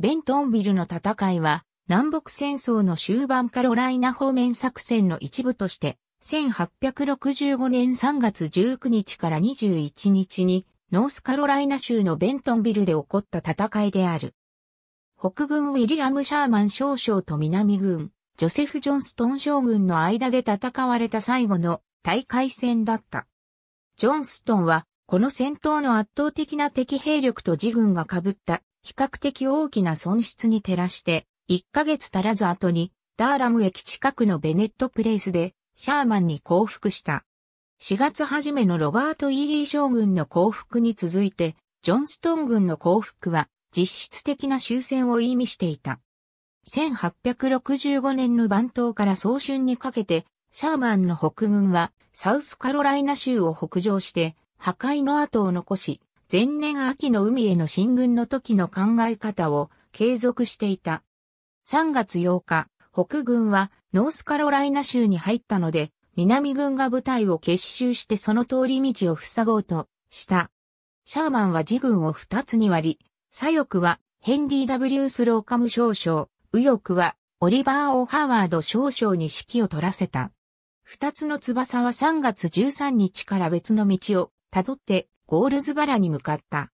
ベントンビルの戦いは、南北戦争の終盤カロライナ方面作戦の一部として、1865年3月19日から21日に、ノースカロライナ州のベントンビルで起こった戦いである。北軍ウィリアム・シャーマン少将と南軍、ジョセフ・ジョンストン将軍の間で戦われた最後の大海戦だった。ジョンストンは、この戦闘の圧倒的な敵兵力と自軍が被った比較的大きな損失に照らして、1ヶ月足らず後に、ダーラム駅近くのベネットプレイスで、シャーマンに降伏した。4月初めのロバート・イーリー将軍の降伏に続いて、ジョンストン軍の降伏は、実質的な終戦を意味していた。1865年の番頭から早春にかけて、シャーマンの北軍は、サウスカロライナ州を北上して、破壊の跡を残し、前年秋の海への進軍の時の考え方を継続していた。3月8日、北軍はノースカロライナ州に入ったので、南軍が部隊を結集してその通り道を塞ごうとした。シャーマンは自軍を2つに割り、左翼はヘンリー・ W・ スローカム少将、右翼はオリバー・オ・ハワード少将に指揮を取らせた。二つの翼は3月13日から別の道をたどってゴールズバラに向かった。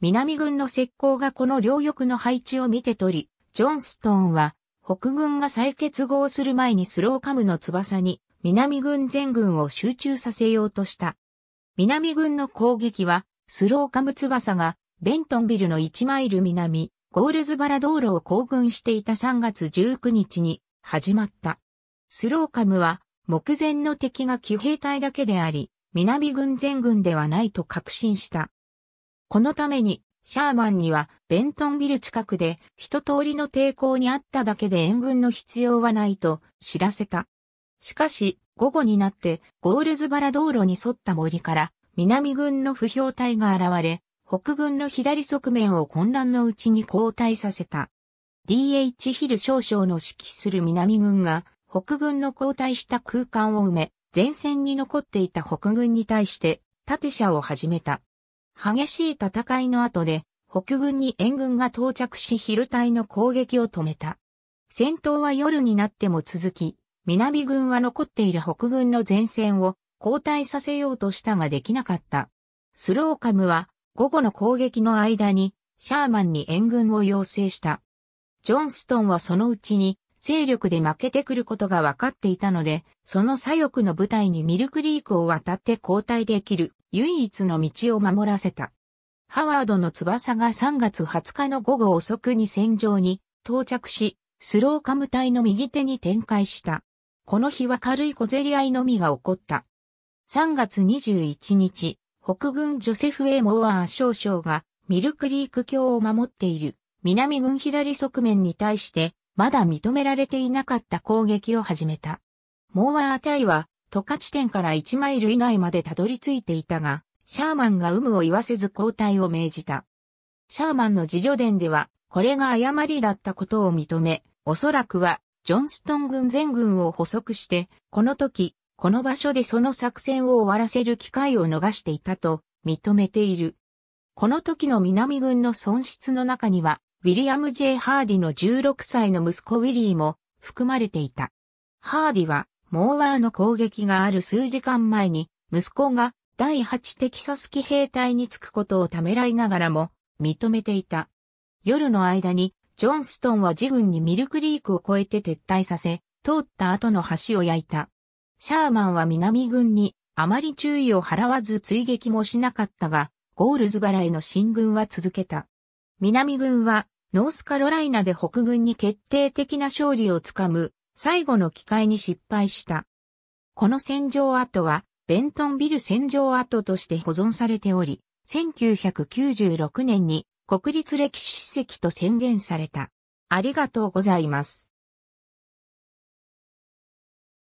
南軍の石膏がこの両翼の配置を見て取り、ジョンストーンは北軍が再結合する前にスローカムの翼に南軍全軍を集中させようとした。南軍の攻撃はスローカム翼がベントンビルの1マイル南、ゴールズバラ道路を行軍していた3月19日に始まった。スローカムは目前の敵が騎兵隊だけであり、南軍全軍ではないと確信した。このために、シャーマンにはベントンビル近くで一通りの抵抗にあっただけで援軍の必要はないと知らせた。しかし、午後になってゴールズバラ道路に沿った森から南軍の不評隊が現れ、北軍の左側面を混乱のうちに交代させた。D.H. ヒル少将の指揮する南軍が北軍の交代した空間を埋め、前線に残っていた北軍に対して、盾者を始めた。激しい戦いの後で、北軍に援軍が到着し昼隊の攻撃を止めた。戦闘は夜になっても続き、南軍は残っている北軍の前線を後退させようとしたができなかった。スローカムは午後の攻撃の間にシャーマンに援軍を要請した。ジョンストンはそのうちに勢力で負けてくることが分かっていたので、その左翼の部隊にミルクリークを渡って交代できる唯一の道を守らせた。ハワードの翼が3月20日の午後遅くに戦場に到着し、スローカム隊の右手に展開した。この日は軽い小競り合いのみが起こった。3月21日、北軍ジョセフ・エモアー少将がミルクリーク橋を守っている南軍左側面に対してまだ認められていなかった攻撃を始めた。モーアー隊は、トカ地点から1マイル以内までたどり着いていたが、シャーマンが有無を言わせず交代を命じた。シャーマンの自助伝では、これが誤りだったことを認め、おそらくは、ジョンストン軍全軍を捕捉して、この時、この場所でその作戦を終わらせる機会を逃していたと認めている。この時の南軍の損失の中には、ウィリアム・ J・ ハーディの16歳の息子ウィリーも含まれていた。ハーディは、モーワーの攻撃がある数時間前に、息子が第8テキサス騎兵隊に着くことをためらいながらも、認めていた。夜の間に、ジョンストンは自軍にミルクリークを越えて撤退させ、通った後の橋を焼いた。シャーマンは南軍にあまり注意を払わず追撃もしなかったが、ゴールズバラへの進軍は続けた。南軍は、ノースカロライナで北軍に決定的な勝利をつかむ、最後の機会に失敗した。この戦場跡は、ベントンビル戦場跡として保存されており、1996年に国立歴史史跡と宣言された。ありがとうございます。